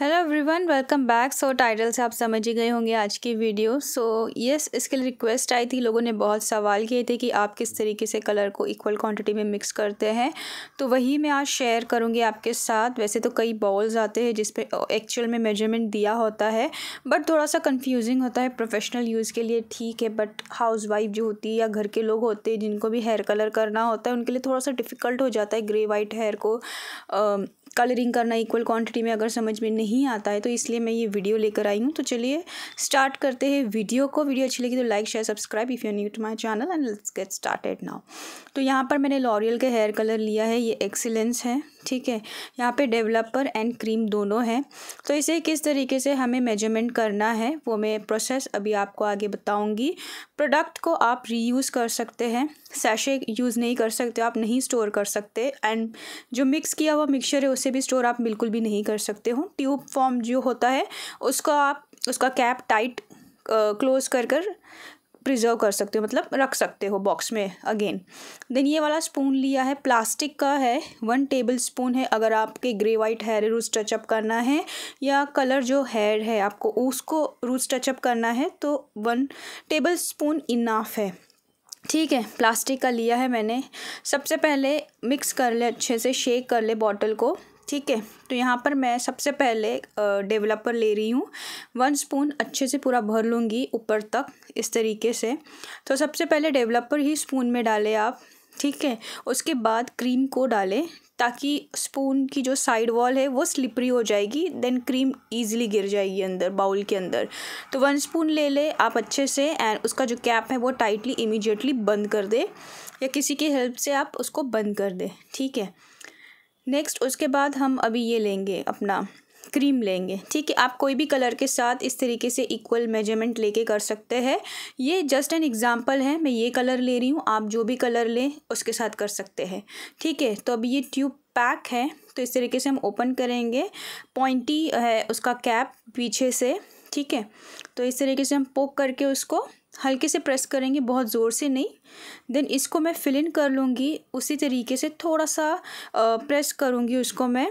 hello everyone welcome back so title से आप समझ ही गए होंगे आज की वीडियो सो यस इसके लिए रिक्वेस्ट आई थी लोगों ने बहुत सवाल किए थे कि आप किस तरीके से कलर को इक्वल क्वांटिटी में मिक्स करते हैं तो वही मैं आज शेयर करूंगी आपके साथ वैसे तो कई बॉल्स आते हैं जिस एक्चुअल में मेजरमेंट दिया होता है बट थोड़ा सा कन्फ्यूजिंग होता है प्रोफेशनल यूज़ के लिए ठीक है बट हाउस वाइफ जो होती है या घर के लोग होते हैं जिनको भी हेयर कलर करना होता है उनके लिए थोड़ा सा डिफ़िकल्ट हो जाता है ग्रे वाइट हेयर को कलरिंग करना इक्वल क्वान्टिटी में अगर समझ में नहीं नहीं आता है तो इसलिए मैं ये वीडियो लेकर आई हूँ तो चलिए स्टार्ट करते हैं वीडियो को वीडियो अच्छी लगी तो like share subscribe if you new to my channel and let's get started now तो यहाँ पर मैंने लॉरियल का हेयर कलर लिया है ये एक्सीलेंस है ठीक है यहाँ पे डेवलपर एंड क्रीम दोनों हैं तो इसे किस तरीके से हमें मेजरमेंट करना है वो मैं प्रोसेस अभी आपको आगे बताऊँगी प्रोडक्ट को आप रीयूज़ कर सकते हैं सैशे यूज़ नहीं कर सकते आप नहीं स्टोर कर सकते एंड जो मिक्स किया हुआ मिक्सचर है उसे भी स्टोर आप बिल्कुल भी नहीं कर सकते हो ट्यूब फॉर्म जो होता है उसको आप उसका कैप टाइट क्लोज़ कर कर प्रिजर्व कर सकते हो मतलब रख सकते हो बॉक्स में अगेन देन ये वाला स्पून लिया है प्लास्टिक का है वन टेबल स्पून है अगर आपके grey white hair roots touch up करना है या कलर जो हेयर है आपको उसको रूज टचअप करना है तो वन टेबल स्पून इनाफ है ठीक है प्लास्टिक का लिया है मैंने सबसे पहले मिक्स कर ले अच्छे से शेक कर ले बॉटल को ठीक है तो यहाँ पर मैं सबसे पहले डेवलपर ले रही हूँ वन स्पून अच्छे से पूरा भर लूँगी ऊपर तक इस तरीके से तो सबसे पहले डेवलपर ही स्पून में डालें आप ठीक है उसके बाद क्रीम को डालें ताकि स्पून की जो साइड वॉल है वो स्लिपरी हो जाएगी देन क्रीम ईजिली गिर जाएगी अंदर बाउल के अंदर तो वन स्पून ले ले आप अच्छे से एंड उसका जो कैप है वो टाइटली इमीडिएटली बंद कर दे या किसी की हेल्प से आप उसको बंद कर दें ठीक है नेक्स्ट उसके बाद हम अभी ये लेंगे अपना क्रीम लेंगे ठीक है आप कोई भी कलर के साथ इस तरीके से इक्वल मेजरमेंट लेके कर सकते हैं ये जस्ट एन एग्ज़ाम्पल है मैं ये कलर ले रही हूँ आप जो भी कलर लें उसके साथ कर सकते हैं ठीक है तो अब ये ट्यूब पैक है तो इस तरीके से हम ओपन करेंगे पॉइंटी है उसका कैप पीछे से ठीक है तो इस तरीके से हम पोक करके उसको हल्के से प्रेस करेंगे बहुत ज़ोर से नहीं देन इसको मैं फिल इन कर लूँगी उसी तरीके से थोड़ा सा प्रेस करूँगी उसको मैं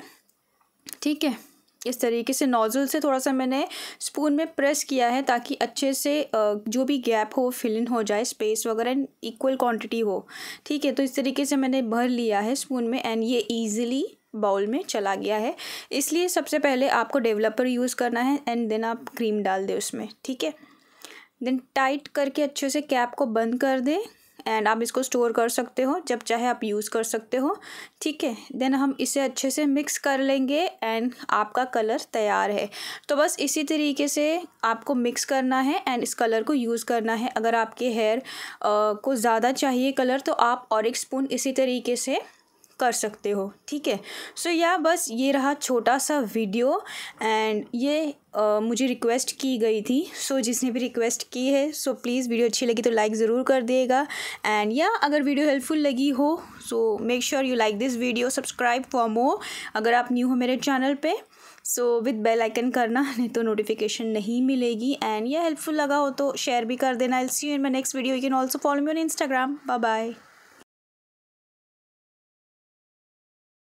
ठीक है इस तरीके से नोज़ल से थोड़ा सा मैंने स्पून में प्रेस किया है ताकि अच्छे से जो भी गैप हो फिल इन हो जाए स्पेस वगैरह इक्वल क्वांटिटी हो ठीक है तो इस तरीके से मैंने भर लिया है स्पून में एंड ये ईजिली बाउल में चला गया है इसलिए सबसे पहले आपको डेवलपर यूज़ करना है एंड देन आप क्रीम डाल दें उसमें ठीक है देन टाइट करके अच्छे से कैप को बंद कर दें एंड आप इसको स्टोर कर सकते हो जब चाहे आप यूज़ कर सकते हो ठीक है देन हम इसे अच्छे से मिक्स कर लेंगे एंड आपका कलर तैयार है तो बस इसी तरीके से आपको मिक्स करना है एंड इस कलर को यूज़ करना है अगर आपके हेयर को ज़्यादा चाहिए कलर तो आप और एक स्पून इसी तरीके से कर सकते हो ठीक है सो या बस ये रहा छोटा सा वीडियो एंड ये Uh, मुझे रिक्वेस्ट की गई थी सो so, जिसने भी रिक्वेस्ट की है सो so, प्लीज़ वीडियो अच्छी लगी तो लाइक ज़रूर कर दिएगा एंड या yeah, अगर वीडियो हेल्पफुल लगी हो so make sure you like this video subscribe for more अगर आप न्यू हो मेरे चैनल पर सो विद बेल आइकन करना नहीं तो नोटिफिकेशन नहीं मिलेगी एंड या हेल्पफुल लगा हो तो शेयर भी कर देना I'll see you in my next video you can also follow me on Instagram bye bye